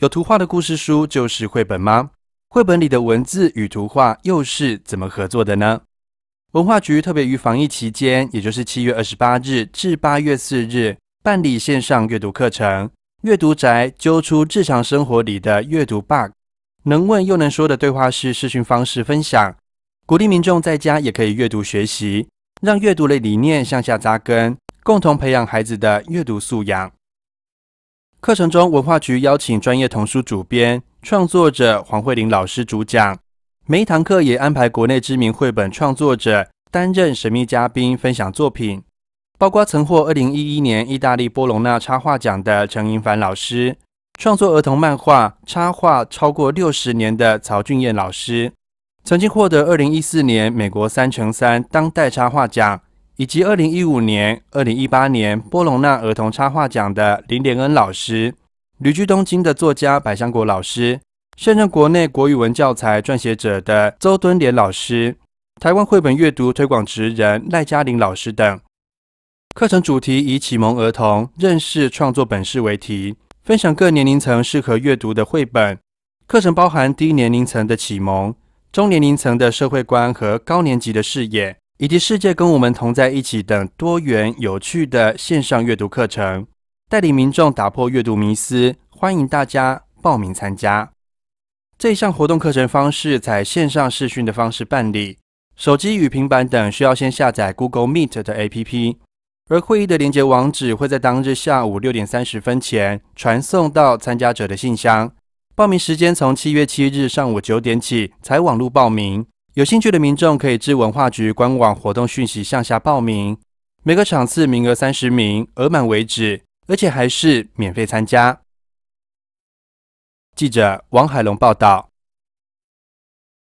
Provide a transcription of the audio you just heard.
有图画的故事书就是绘本吗？绘本里的文字与图画又是怎么合作的呢？文化局特别于防疫期间，也就是七月二十八日至八月四日，办理线上阅读课程“阅读宅”，揪出日常生活里的阅读 bug，能问又能说的对话式视讯方式分享，鼓励民众在家也可以阅读学习，让阅读类理念向下扎根，共同培养孩子的阅读素养。课程中，文化局邀请专业童书主编、创作者黄慧玲老师主讲，每一堂课也安排国内知名绘本创作者担任神秘嘉宾，分享作品。包括曾获二零一一年意大利波隆纳插画奖的陈银凡老师，创作儿童漫画插画超过六十年的曹俊彦老师，曾经获得二零一四年美国三乘三当代插画奖以及二零一五年、二零一八年波隆纳儿童插画奖的林连恩老师，旅居东京的作家百香果老师，现任国内国语文教材撰写者的邹敦廉老师，台湾绘本阅读推广职人赖嘉玲老师等。课程主题以启蒙儿童认识创作本事为题，分享各年龄层适合阅读的绘本。课程包含低年龄层的启蒙、中年龄层的社会观和高年级的视野。以及世界跟我们同在一起等多元有趣的线上阅读课程，带领民众打破阅读迷思，欢迎大家报名参加这一项活动。课程方式采线上视讯的方式办理，手机与平板等需要先下载 Google Meet 的 A P P，而会议的连接网址会在当日下午六点三十分前传送到参加者的信箱。报名时间从七月七日上午九点起采网络报名。有兴趣的民众可以至文化局官网活动讯息向下报名，每个场次名额三十名，额满为止，而且还是免费参加。记者王海龙报道。